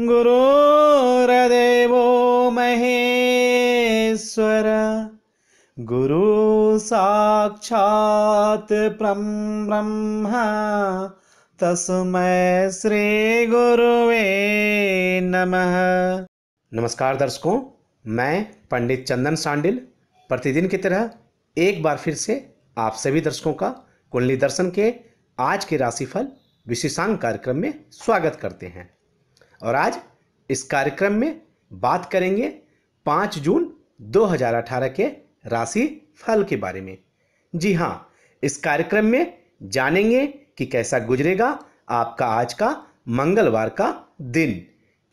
गुरुर्देवो महेश्वर गुरु साक्षात परं ब्रह्म तस्म श्री गुरुवे नमः नमस्कार दर्शकों मैं पंडित चंदन सांडिल प्रतिदिन की तरह एक बार फिर से आप सभी दर्शकों का कुंडली दर्शन के आज के राशिफल विशेषांक कार्यक्रम में स्वागत करते हैं और आज इस कार्यक्रम में बात करेंगे पाँच जून 2018 के राशि फल के बारे में जी हाँ इस कार्यक्रम में जानेंगे कि कैसा गुजरेगा आपका आज का मंगलवार का दिन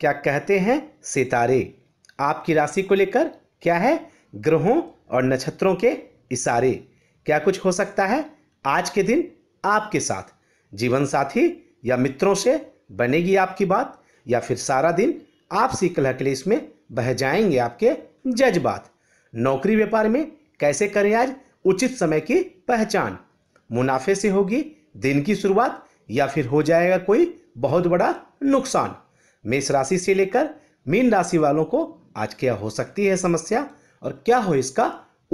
क्या कहते हैं सितारे आपकी राशि को लेकर क्या है ग्रहों और नक्षत्रों के इशारे क्या कुछ हो सकता है आज के दिन आपके साथ जीवन साथी या मित्रों से बनेगी आपकी बात या फिर सारा दिन आपसी कलह कलेश में बह जाएंगे आपके जज्बात नौकरी व्यापार में कैसे करें आज उचित समय की पहचान मुनाफे से होगी दिन की शुरुआत या फिर हो जाएगा कोई बहुत बड़ा नुकसान मेष राशि से लेकर मीन राशि वालों को आज क्या हो सकती है समस्या और क्या हो इसका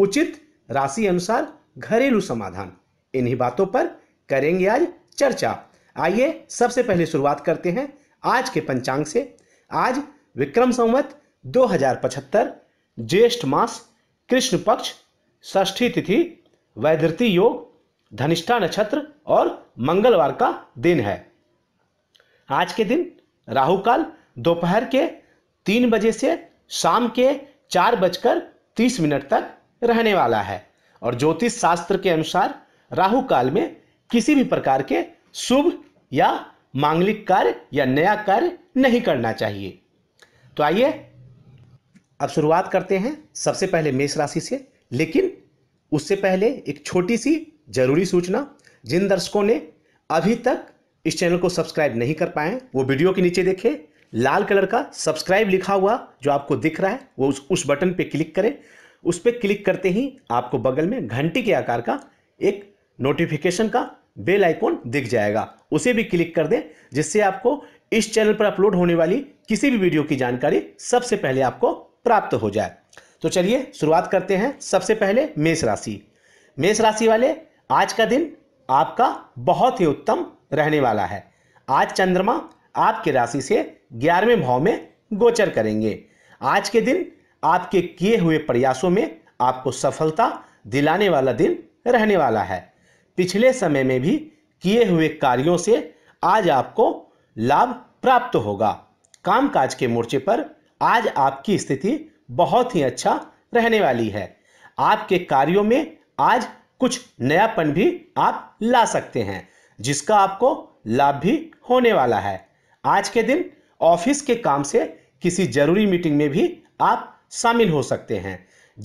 उचित राशि अनुसार घरेलू समाधान इन्हीं बातों पर करेंगे आज चर्चा आइए सबसे पहले शुरुआत करते हैं आज के पंचांग से आज विक्रम संवत 2075 ज्येष्ठ मास कृष्ण पक्ष षष्ठी तिथि वैधृति योग धनिष्ठा नक्षत्र और मंगलवार का दिन है आज के दिन राहु काल दोपहर के तीन बजे से शाम के चार बजकर तीस मिनट तक रहने वाला है और ज्योतिष शास्त्र के अनुसार राहु काल में किसी भी प्रकार के शुभ या मांगलिक कार्य या नया कार्य नहीं करना चाहिए तो आइए अब शुरुआत करते हैं सबसे पहले मेष राशि से लेकिन उससे पहले एक छोटी सी जरूरी सूचना जिन दर्शकों ने अभी तक इस चैनल को सब्सक्राइब नहीं कर पाए वो वीडियो के नीचे देखें लाल कलर का सब्सक्राइब लिखा हुआ जो आपको दिख रहा है वो उस उस बटन पे क्लिक करें उस पर क्लिक करते ही आपको बगल में घंटी के आकार का एक नोटिफिकेशन का बेल आइकॉन दिख जाएगा उसे भी क्लिक कर दें जिससे आपको इस चैनल पर अपलोड होने वाली किसी भी वीडियो की जानकारी सबसे पहले आपको प्राप्त हो जाए तो चलिए शुरुआत करते हैं सबसे पहले मेष राशि मेष राशि वाले आज का दिन आपका बहुत ही उत्तम रहने वाला है आज चंद्रमा आपके राशि से ग्यारहवें भाव में गोचर करेंगे आज के दिन आपके किए हुए प्रयासों में आपको सफलता दिलाने वाला दिन रहने वाला है पिछले समय में भी किए हुए कार्यों से आज आपको लाभ प्राप्त होगा कामकाज के मोर्चे पर आज आपकी स्थिति बहुत ही अच्छा रहने वाली है आपके कार्यों में आज कुछ नयापन भी आप ला सकते हैं जिसका आपको लाभ भी होने वाला है आज के दिन ऑफिस के काम से किसी जरूरी मीटिंग में भी आप शामिल हो सकते हैं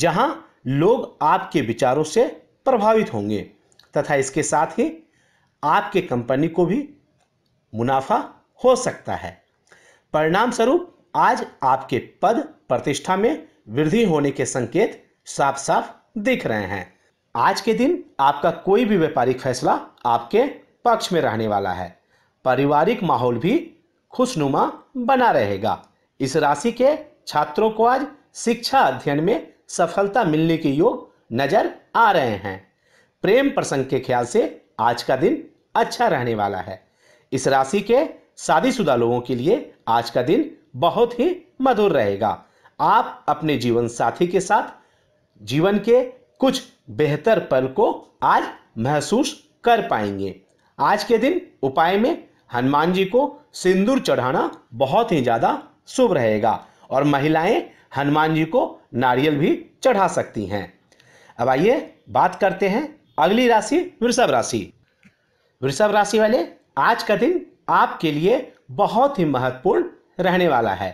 जहां लोग आपके विचारों से प्रभावित होंगे तथा इसके साथ ही आपके कंपनी को भी मुनाफा हो सकता है परिणाम स्वरूप आज आपके पद प्रतिष्ठा में वृद्धि होने के संकेत साफ साफ दिख रहे हैं आज के दिन आपका कोई भी व्यापारिक फैसला आपके पक्ष में रहने वाला है पारिवारिक माहौल भी खुशनुमा बना रहेगा इस राशि के छात्रों को आज शिक्षा अध्ययन में सफलता मिलने के योग नजर आ रहे हैं प्रेम प्रसंग के ख्याल से आज का दिन अच्छा रहने वाला है इस राशि के शादीशुदा लोगों के लिए आज का दिन बहुत ही मधुर रहेगा आप अपने जीवन साथी के साथ जीवन के कुछ बेहतर पल को आज महसूस कर पाएंगे आज के दिन उपाय में हनुमान जी को सिंदूर चढ़ाना बहुत ही ज़्यादा शुभ रहेगा और महिलाएं हनुमान जी को नारियल भी चढ़ा सकती हैं अब आइए बात करते हैं अगली राशि वृषभ राशि वृषभ राशि वाले आज का दिन आपके लिए बहुत ही महत्वपूर्ण रहने वाला है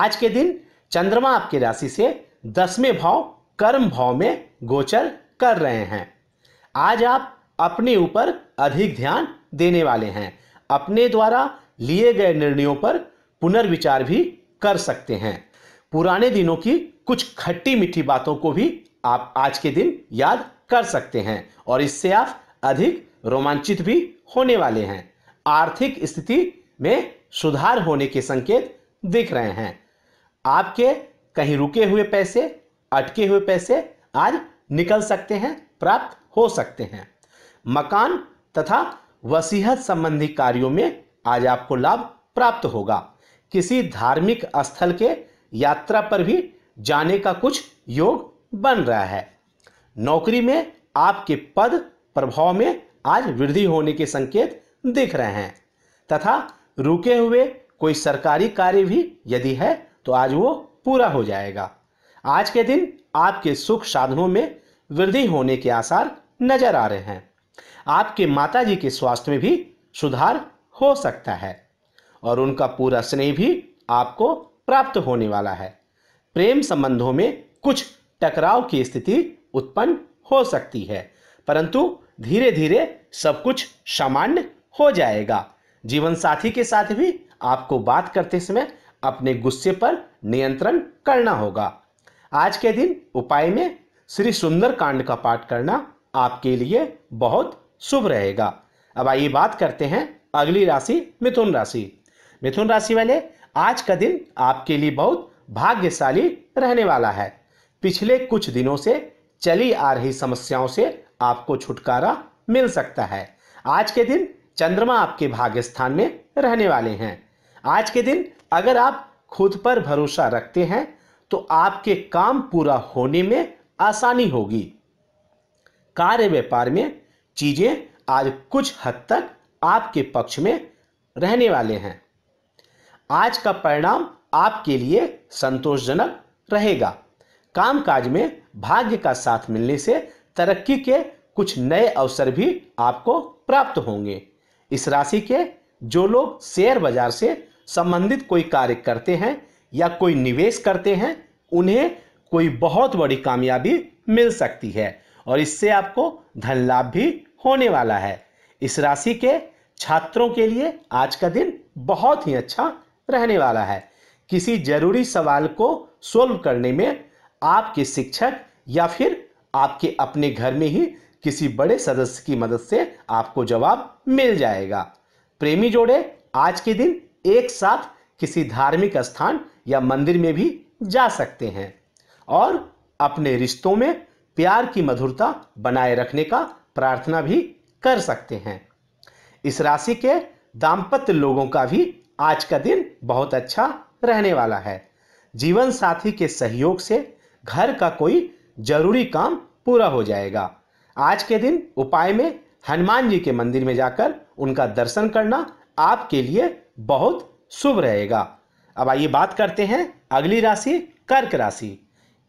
आज के दिन चंद्रमा आपकी राशि से दसवें भाव कर्म भाव में गोचर कर रहे हैं आज आप अपने ऊपर अधिक ध्यान देने वाले हैं अपने द्वारा लिए गए निर्णयों पर पुनर्विचार भी कर सकते हैं पुराने दिनों की कुछ खट्टी मीठी बातों को भी आप आज के दिन याद कर सकते हैं और इससे आप अधिक रोमांचित भी होने वाले हैं आर्थिक स्थिति में सुधार होने के संकेत दिख रहे हैं आपके कहीं रुके हुए पैसे अटके हुए पैसे आज निकल सकते हैं प्राप्त हो सकते हैं मकान तथा वसीहत संबंधी कार्यों में आज आपको लाभ प्राप्त होगा किसी धार्मिक स्थल के यात्रा पर भी जाने का कुछ योग बन रहा है नौकरी में आपके पद प्रभाव में आज वृद्धि होने के संकेत दिख रहे हैं तथा रुके हुए कोई सरकारी कार्य भी यदि है तो आज वो पूरा हो जाएगा आज के दिन आपके सुख साधनों में वृद्धि होने के आसार नजर आ रहे हैं आपके माता जी के स्वास्थ्य में भी सुधार हो सकता है और उनका पूरा स्नेह भी आपको प्राप्त होने वाला है प्रेम संबंधों में कुछ टकराव की स्थिति उत्पन्न हो सकती है परंतु धीरे धीरे सब कुछ सामान्य हो जाएगा जीवन साथी के साथ भी आपको बात करते समय अपने गुस्से पर नियंत्रण करना होगा आज के दिन उपाय में श्री सुंदर कांड का पाठ करना आपके लिए बहुत शुभ रहेगा अब आइए बात करते हैं अगली राशि मिथुन राशि मिथुन राशि वाले आज का दिन आपके लिए बहुत भाग्यशाली रहने वाला है पिछले कुछ दिनों से चली आ रही समस्याओं से आपको छुटकारा मिल सकता है आज के दिन चंद्रमा आपके भाग्य स्थान में रहने वाले हैं आज के दिन अगर आप खुद पर भरोसा रखते हैं तो आपके काम पूरा होने में आसानी होगी कार्य व्यापार में चीजें आज कुछ हद तक आपके पक्ष में रहने वाले हैं आज का परिणाम आपके लिए संतोषजनक रहेगा कामकाज में भाग्य का साथ मिलने से तरक्की के कुछ नए अवसर भी आपको प्राप्त होंगे इस राशि के जो लोग शेयर बाजार से संबंधित कोई कार्य करते हैं या कोई निवेश करते हैं उन्हें कोई बहुत बड़ी कामयाबी मिल सकती है और इससे आपको धन लाभ भी होने वाला है इस राशि के छात्रों के लिए आज का दिन बहुत ही अच्छा रहने वाला है किसी जरूरी सवाल को सोल्व करने में आपके शिक्षक या फिर आपके अपने घर में ही किसी बड़े सदस्य की मदद से आपको जवाब मिल जाएगा प्रेमी जोड़े आज के दिन एक साथ किसी धार्मिक स्थान या मंदिर में भी जा सकते हैं और अपने रिश्तों में प्यार की मधुरता बनाए रखने का प्रार्थना भी कर सकते हैं इस राशि के दाम्पत्य लोगों का भी आज का दिन बहुत अच्छा रहने वाला है जीवन साथी के सहयोग से घर का कोई जरूरी काम पूरा हो जाएगा आज के दिन उपाय में हनुमान जी के मंदिर में जाकर उनका दर्शन करना आपके लिए बहुत शुभ रहेगा अब आइए बात करते हैं अगली राशि कर्क राशि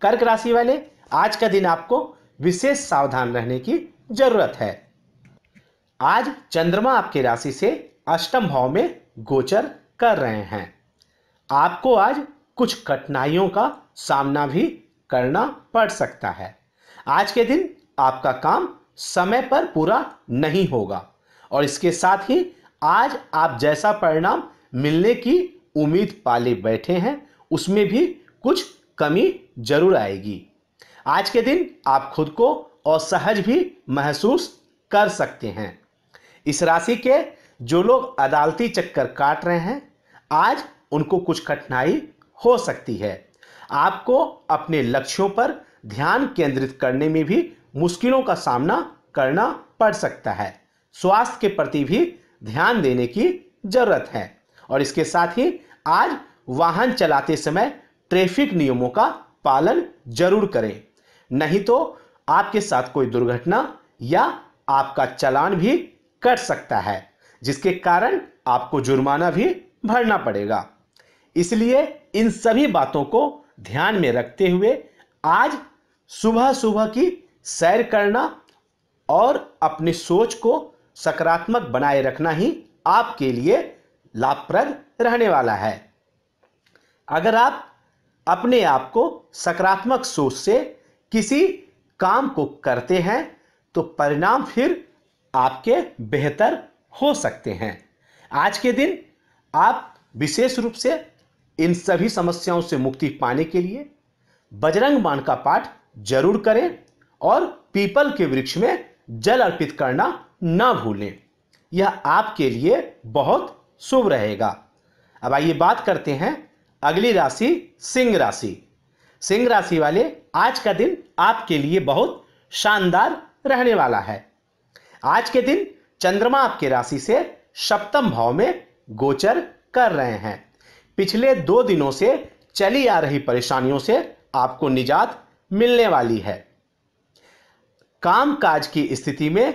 कर्क राशि वाले आज का दिन आपको विशेष सावधान रहने की जरूरत है आज चंद्रमा आपके राशि से अष्टम भाव में गोचर कर रहे हैं आपको आज कुछ कठिनाइयों का सामना भी करना पड़ सकता है आज के दिन आपका काम समय पर पूरा नहीं होगा और इसके साथ ही आज आप जैसा परिणाम मिलने की उम्मीद पाले बैठे हैं उसमें भी कुछ कमी जरूर आएगी आज के दिन आप खुद को असहज भी महसूस कर सकते हैं इस राशि के जो लोग अदालती चक्कर काट रहे हैं आज उनको कुछ कठिनाई हो सकती है आपको अपने लक्ष्यों पर ध्यान केंद्रित करने में भी मुश्किलों का सामना करना पड़ सकता है स्वास्थ्य के प्रति भी ध्यान देने की जरूरत है और इसके साथ ही आज वाहन चलाते समय ट्रैफिक नियमों का पालन जरूर करें नहीं तो आपके साथ कोई दुर्घटना या आपका चलान भी कट सकता है जिसके कारण आपको जुर्माना भी भरना पड़ेगा इसलिए इन सभी बातों को ध्यान में रखते हुए आज सुबह सुबह की सैर करना और अपनी सोच को सकारात्मक बनाए रखना ही आपके लिए लाभप्रद रहने वाला है अगर आप अपने आप को सकारात्मक सोच से किसी काम को करते हैं तो परिणाम फिर आपके बेहतर हो सकते हैं आज के दिन आप विशेष रूप से इन सभी समस्याओं से मुक्ति पाने के लिए बजरंग बाण का पाठ जरूर करें और पीपल के वृक्ष में जल अर्पित करना ना भूलें यह आपके लिए बहुत शुभ रहेगा अब आइए बात करते हैं अगली राशि सिंह राशि सिंह राशि वाले आज का दिन आपके लिए बहुत शानदार रहने वाला है आज के दिन चंद्रमा आपके राशि से सप्तम भाव में गोचर कर रहे हैं पिछले दो दिनों से चली आ रही परेशानियों से आपको निजात मिलने वाली है कामकाज की स्थिति में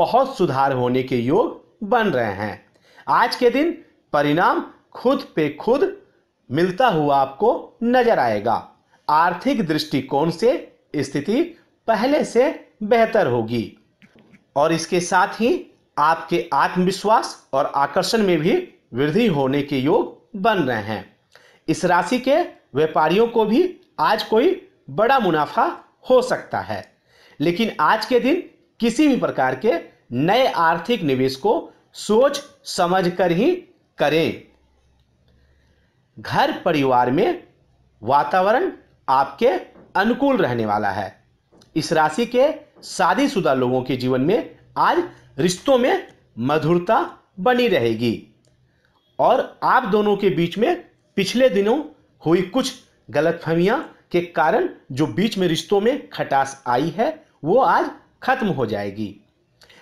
बहुत सुधार होने के योग बन रहे हैं आज के दिन परिणाम खुद पे खुद मिलता हुआ आपको नजर आएगा आर्थिक दृष्टिकोण से स्थिति पहले से बेहतर होगी और इसके साथ ही आपके आत्मविश्वास और आकर्षण में भी वृद्धि होने के योग बन रहे हैं इस राशि के व्यापारियों को भी आज कोई बड़ा मुनाफा हो सकता है लेकिन आज के दिन किसी भी प्रकार के नए आर्थिक निवेश को सोच समझ कर ही करें घर परिवार में वातावरण आपके अनुकूल रहने वाला है इस राशि के शादीशुदा लोगों के जीवन में आज रिश्तों में मधुरता बनी रहेगी और आप दोनों के बीच में पिछले दिनों हुई कुछ गलतफहमियां के कारण जो बीच में रिश्तों में खटास आई है वो आज खत्म हो जाएगी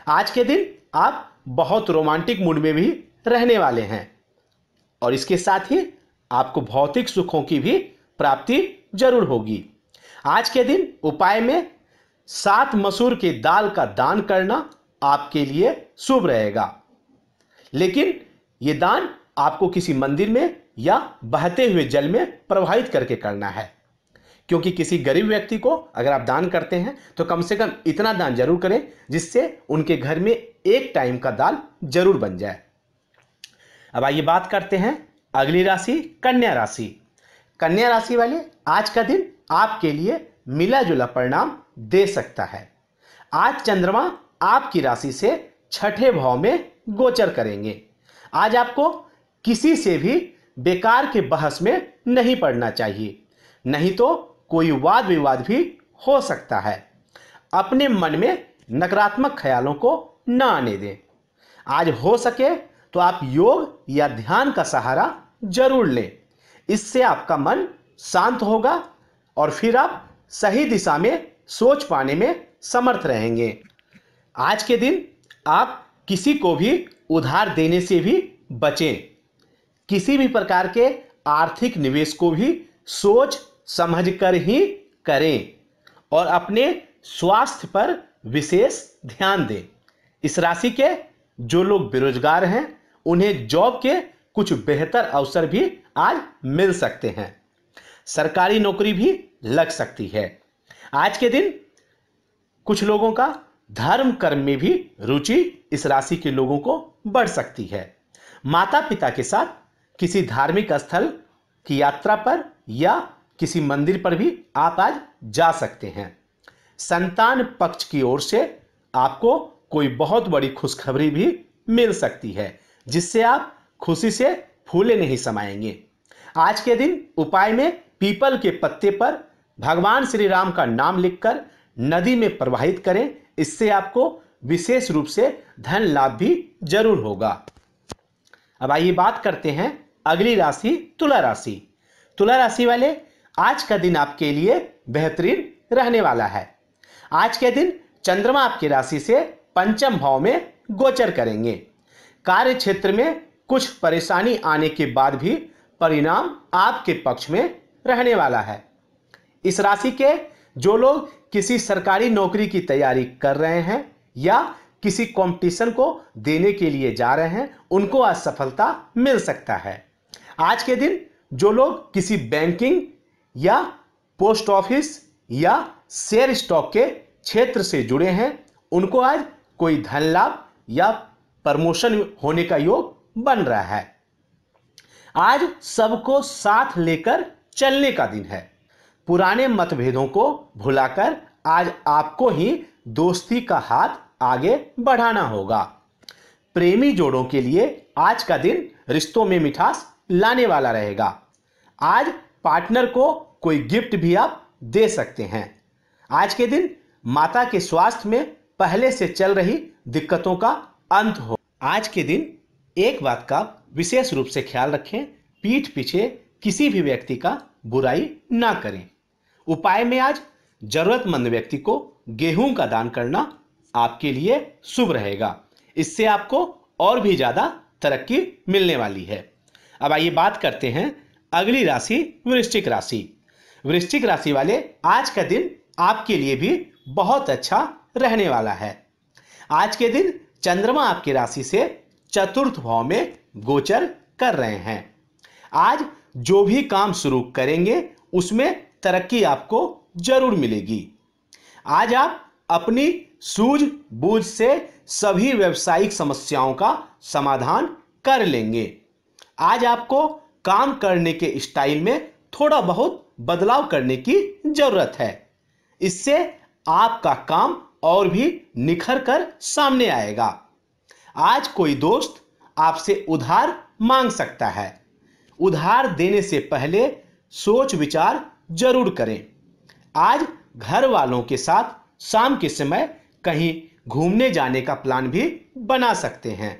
आज के दिन आप बहुत रोमांटिक मूड में भी रहने वाले हैं और इसके साथ ही आपको भौतिक सुखों की भी प्राप्ति जरूर होगी आज के दिन उपाय में सात मसूर के दाल का दान करना आपके लिए शुभ रहेगा लेकिन ये दान आपको किसी मंदिर में या बहते हुए जल में प्रवाहित करके करना है क्योंकि किसी गरीब व्यक्ति को अगर आप दान करते हैं तो कम से कम इतना दान जरूर करें जिससे उनके घर में एक टाइम का दाल जरूर बन जाए अब आइए बात करते हैं अगली राशि कन्या राशि कन्या राशि वाले आज का दिन आपके लिए मिला जुला परिणाम दे सकता है आज चंद्रमा आपकी राशि से छठे भाव में गोचर करेंगे आज आपको किसी से भी बेकार के बहस में नहीं पड़ना चाहिए नहीं तो कोई वाद विवाद भी हो सकता है अपने मन में नकारात्मक ख्यालों को न आने दें आज हो सके तो आप योग या ध्यान का सहारा जरूर लें इससे आपका मन शांत होगा और फिर आप सही दिशा में सोच पाने में समर्थ रहेंगे आज के दिन आप किसी को भी उधार देने से भी बचें किसी भी प्रकार के आर्थिक निवेश को भी सोच समझ कर ही करें और अपने स्वास्थ्य पर विशेष ध्यान दें इस राशि के जो लोग बेरोजगार हैं उन्हें जॉब के कुछ बेहतर अवसर भी आज मिल सकते हैं सरकारी नौकरी भी लग सकती है आज के दिन कुछ लोगों का धर्म कर्म में भी रुचि इस राशि के लोगों को बढ़ सकती है माता पिता के साथ किसी धार्मिक स्थल की यात्रा पर या किसी मंदिर पर भी आप आज जा सकते हैं संतान पक्ष की ओर से आपको कोई बहुत बड़ी खुशखबरी भी मिल सकती है जिससे आप खुशी से फूले नहीं समाएंगे आज के दिन उपाय में पीपल के पत्ते पर भगवान श्री राम का नाम लिखकर नदी में प्रवाहित करें इससे आपको विशेष रूप से धन लाभ भी जरूर होगा अब आइए बात करते हैं अगली राशि तुला राशि तुला राशि वाले आज का दिन आपके लिए बेहतरीन रहने वाला है आज के दिन चंद्रमा आपकी राशि से पंचम भाव में गोचर करेंगे कार्य क्षेत्र में कुछ परेशानी आने के बाद भी परिणाम आपके पक्ष में रहने वाला है इस राशि के जो लोग किसी सरकारी नौकरी की तैयारी कर रहे हैं या किसी कंपटीशन को देने के लिए जा रहे हैं उनको आज सफलता मिल सकता है आज के दिन जो लोग किसी बैंकिंग या पोस्ट ऑफिस या शेयर स्टॉक के क्षेत्र से जुड़े हैं उनको आज कोई धन लाभ या प्रमोशन होने का योग बन रहा है आज सबको साथ लेकर चलने का दिन है पुराने मतभेदों को भुलाकर आज आपको ही दोस्ती का हाथ आगे बढ़ाना होगा प्रेमी जोड़ों के लिए आज का दिन रिश्तों में मिठास लाने वाला रहेगा आज पार्टनर को कोई गिफ्ट भी आप दे सकते हैं आज के दिन माता के स्वास्थ्य में पहले से चल रही दिक्कतों का अंत हो आज के दिन एक बात का विशेष रूप से ख्याल रखें पीठ पीछे किसी भी व्यक्ति का बुराई ना करें उपाय में आज जरूरतमंद व्यक्ति को गेहूं का दान करना आपके लिए शुभ रहेगा इससे आपको और भी ज़्यादा तरक्की मिलने वाली है अब आइए बात करते हैं अगली राशि वृश्चिक राशि वृश्चिक राशि वाले आज का दिन आपके लिए भी बहुत अच्छा रहने वाला है आज के दिन चंद्रमा आपकी राशि से चतुर्थ भाव में गोचर कर रहे हैं आज जो भी काम शुरू करेंगे उसमें तरक्की आपको जरूर मिलेगी आज आप अपनी सूझ बूझ से सभी व्यवसायिक समस्याओं का समाधान कर लेंगे आज आपको काम करने के स्टाइल में थोड़ा बहुत बदलाव करने की जरूरत है इससे आपका काम और भी निखर कर सामने आएगा आज कोई दोस्त आपसे उधार मांग सकता है उधार देने से पहले सोच विचार जरूर करें आज घर वालों के साथ शाम के समय कहीं घूमने जाने का प्लान भी बना सकते हैं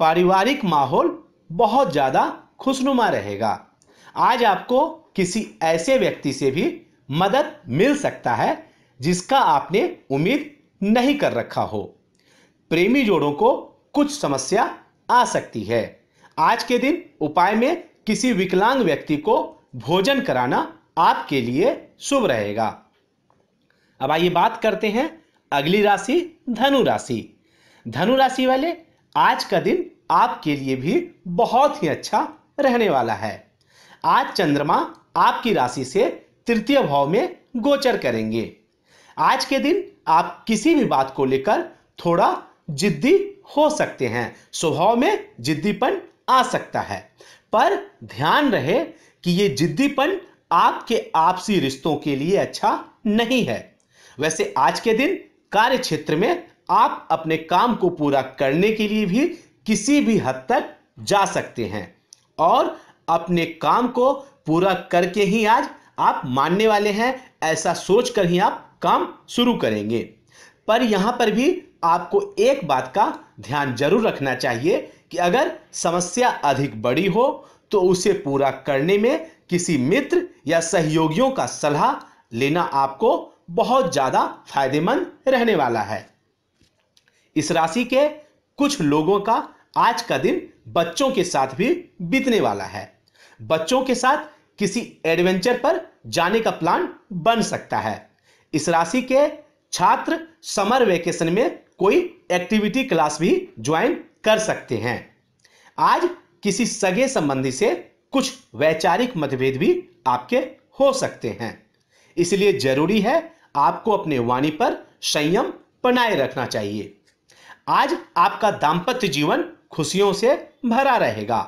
पारिवारिक माहौल बहुत ज़्यादा खुशनुमा रहेगा आज आपको किसी ऐसे व्यक्ति से भी मदद मिल सकता है जिसका आपने उम्मीद नहीं कर रखा हो प्रेमी जोड़ों को कुछ समस्या आ सकती है आज के दिन उपाय में किसी विकलांग व्यक्ति को भोजन कराना आपके लिए शुभ रहेगा अब आइए बात करते हैं अगली राशि धनु राशि धनु राशि वाले आज का दिन आपके लिए भी बहुत ही अच्छा रहने वाला है आज चंद्रमा आपकी राशि से तृतीय भाव में गोचर करेंगे आज के दिन आप किसी भी बात को लेकर थोड़ा जिद्दी हो सकते हैं स्वभाव में जिद्दीपन आ सकता है पर ध्यान रहे कि ये जिद्दीपन आपके आपसी रिश्तों के लिए अच्छा नहीं है वैसे आज के दिन कार्य क्षेत्र में आप अपने काम को पूरा करने के लिए भी किसी भी हद तक जा सकते हैं और अपने काम को पूरा करके ही आज आप मानने वाले हैं ऐसा सोच कर ही आप काम शुरू करेंगे पर यहाँ पर भी आपको एक बात का ध्यान जरूर रखना चाहिए कि अगर समस्या अधिक बड़ी हो तो उसे पूरा करने में किसी मित्र या सहयोगियों का सलाह लेना आपको बहुत ज़्यादा फायदेमंद रहने वाला है इस राशि के कुछ लोगों का आज का दिन बच्चों के साथ भी बीतने वाला है बच्चों के साथ किसी एडवेंचर पर जाने का प्लान बन सकता है इस राशि के छात्र समर वेकेशन में कोई एक्टिविटी क्लास भी ज्वाइन कर सकते हैं आज किसी सगे संबंधी से कुछ वैचारिक मतभेद भी आपके हो सकते हैं इसलिए जरूरी है आपको अपने वाणी पर संयम बनाए रखना चाहिए आज आपका दाम्पत्य जीवन खुशियों से भरा रहेगा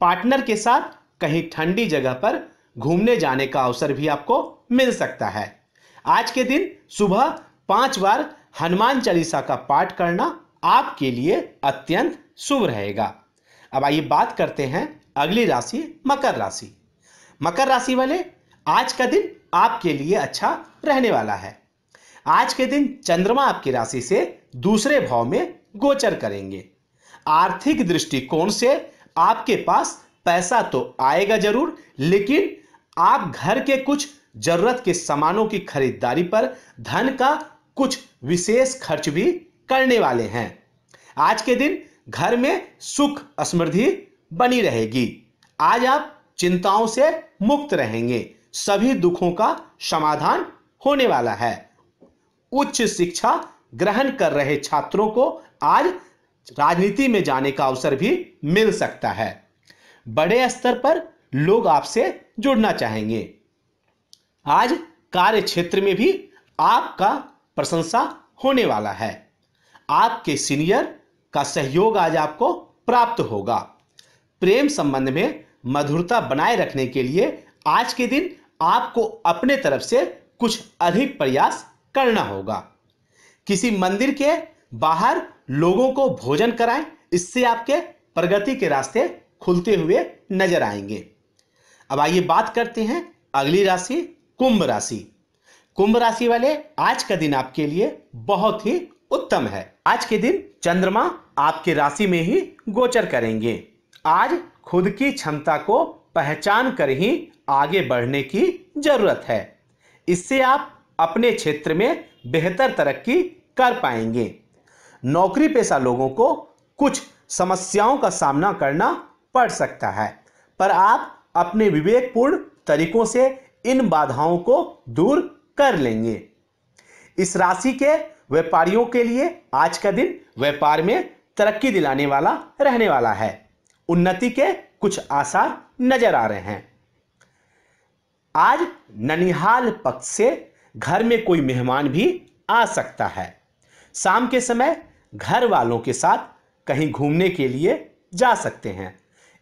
पार्टनर के साथ कहीं ठंडी जगह पर घूमने जाने का अवसर भी आपको मिल सकता है आज के दिन सुबह पांच बार हनुमान चालीसा का पाठ करना आपके लिए अत्यंत शुभ रहेगा अब आइए बात करते हैं अगली राशि मकर राशि मकर राशि वाले आज का दिन आपके लिए अच्छा रहने वाला है आज के दिन चंद्रमा आपकी राशि से दूसरे भाव में गोचर करेंगे आर्थिक दृष्टिकोण से आपके पास पैसा तो आएगा जरूर लेकिन आप घर के कुछ जरूरत के सामानों की खरीदारी पर धन का कुछ विशेष खर्च भी करने वाले हैं आज के दिन घर में सुख समृद्धि बनी रहेगी आज आप चिंताओं से मुक्त रहेंगे सभी दुखों का समाधान होने वाला है उच्च शिक्षा ग्रहण कर रहे छात्रों को आज राजनीति में जाने का अवसर भी मिल सकता है बड़े स्तर पर लोग आपसे जुड़ना चाहेंगे आज कार्य क्षेत्र में भी आपका प्रशंसा होने वाला है आपके सीनियर का सहयोग आज आपको प्राप्त होगा प्रेम संबंध में मधुरता बनाए रखने के लिए आज के दिन आपको अपने तरफ से कुछ अधिक प्रयास करना होगा किसी मंदिर के बाहर लोगों को भोजन कराएं इससे आपके प्रगति के रास्ते खुलते हुए नजर आएंगे अब आइए बात करते हैं अगली राशि कुंभ राशि कुंभ राशि वाले आज का दिन आपके लिए बहुत ही उत्तम है आज के दिन चंद्रमा आपके राशि में ही गोचर करेंगे आज खुद की क्षमता को पहचान कर ही आगे बढ़ने की जरूरत है इससे आप अपने क्षेत्र में बेहतर तरक्की कर पाएंगे नौकरी पेशा लोगों को कुछ समस्याओं का सामना करना पड़ सकता है पर आप अपने विवेकपूर्ण तरीकों से इन बाधाओं को दूर कर लेंगे इस राशि के व्यापारियों के लिए आज का दिन व्यापार में तरक्की दिलाने वाला रहने वाला है उन्नति के कुछ आसार नजर आ रहे हैं आज ननिहाल पक्ष से घर में कोई मेहमान भी आ सकता है शाम के समय घर वालों के साथ कहीं घूमने के लिए जा सकते हैं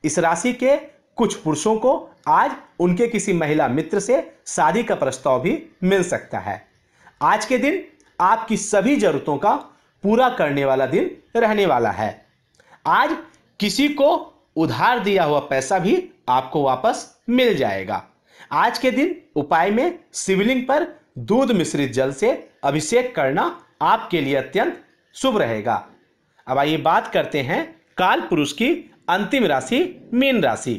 इस राशि के कुछ पुरुषों को आज उनके किसी महिला मित्र से शादी का प्रस्ताव भी मिल सकता है आज के दिन आपकी सभी जरूरतों का पूरा करने वाला दिन रहने वाला है आज किसी को उधार दिया हुआ पैसा भी आपको वापस मिल जाएगा आज के दिन उपाय में शिवलिंग पर दूध मिश्रित जल से अभिषेक करना आपके लिए अत्यंत शुभ रहेगा अब आइए बात करते हैं काल पुरुष की अंतिम राशि मीन राशि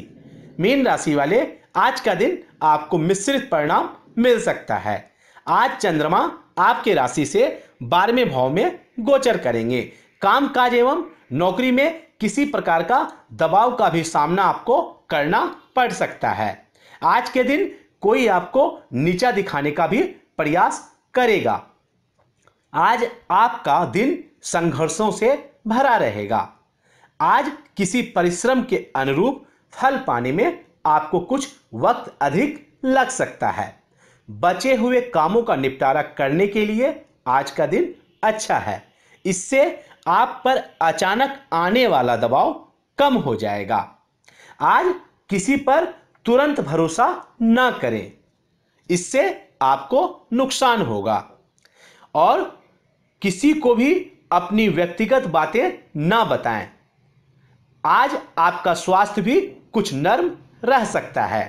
मीन राशि वाले आज का दिन आपको मिश्रित परिणाम मिल सकता है आज चंद्रमा आपके राशि से बारहवें भाव में गोचर करेंगे काम काज एवं नौकरी में किसी प्रकार का दबाव का भी सामना आपको करना पड़ सकता है आज के दिन कोई आपको नीचा दिखाने का भी प्रयास करेगा आज आपका दिन संघर्षों से भरा रहेगा आज किसी परिश्रम के अनुरूप फल पाने में आपको कुछ वक्त अधिक लग सकता है बचे हुए कामों का निपटारा करने के लिए आज का दिन अच्छा है इससे आप पर अचानक आने वाला दबाव कम हो जाएगा आज किसी पर तुरंत भरोसा ना करें इससे आपको नुकसान होगा और किसी को भी अपनी व्यक्तिगत बातें ना बताएं आज आपका स्वास्थ्य भी कुछ नर्म रह सकता है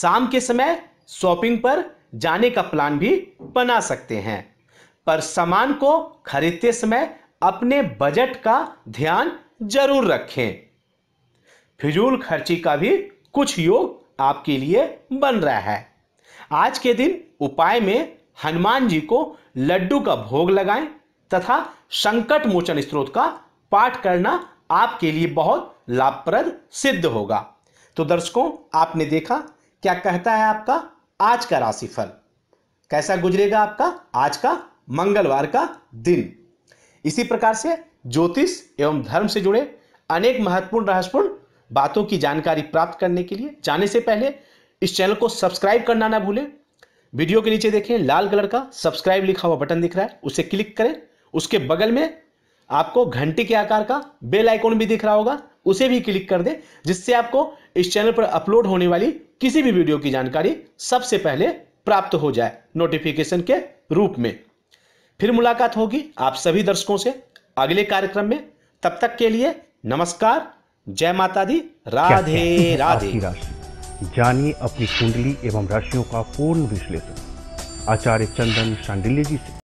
शाम के समय शॉपिंग पर जाने का प्लान भी बना सकते हैं पर सामान को खरीदते समय अपने बजट का ध्यान जरूर रखें फिजूल खर्ची का भी कुछ योग आपके लिए बन रहा है आज के दिन उपाय में हनुमान जी को लड्डू का भोग लगाएं तथा संकट मोचन स्त्रोत का पाठ करना आपके लिए बहुत लाभप्रद सिद्ध होगा तो दर्शकों आपने देखा क्या कहता है आपका आज का राशिफल कैसा गुजरेगा आपका आज का मंगलवार का दिन इसी प्रकार से ज्योतिष एवं धर्म से जुड़े अनेक महत्वपूर्ण रहस्यपूर्ण बातों की जानकारी प्राप्त करने के लिए जाने से पहले इस चैनल को सब्सक्राइब करना ना भूलें वीडियो के नीचे देखें लाल कलर का सब्सक्राइब लिखा हुआ बटन दिख रहा है उसे क्लिक करें उसके बगल में आपको घंटी के आकार का बेल आइकॉन भी दिख रहा होगा उसे भी क्लिक कर दें जिससे आपको इस चैनल पर अपलोड होने वाली किसी भी वीडियो की जानकारी सबसे पहले प्राप्त हो जाए नोटिफिकेशन के रूप में फिर मुलाकात होगी आप सभी दर्शकों से अगले कार्यक्रम में तब तक के लिए नमस्कार जय माता दी राधे राधे जानिए अपनी कुंडली एवं राशियों का पूर्ण विश्लेषण आचार्य चंदन शांडिल्य जी से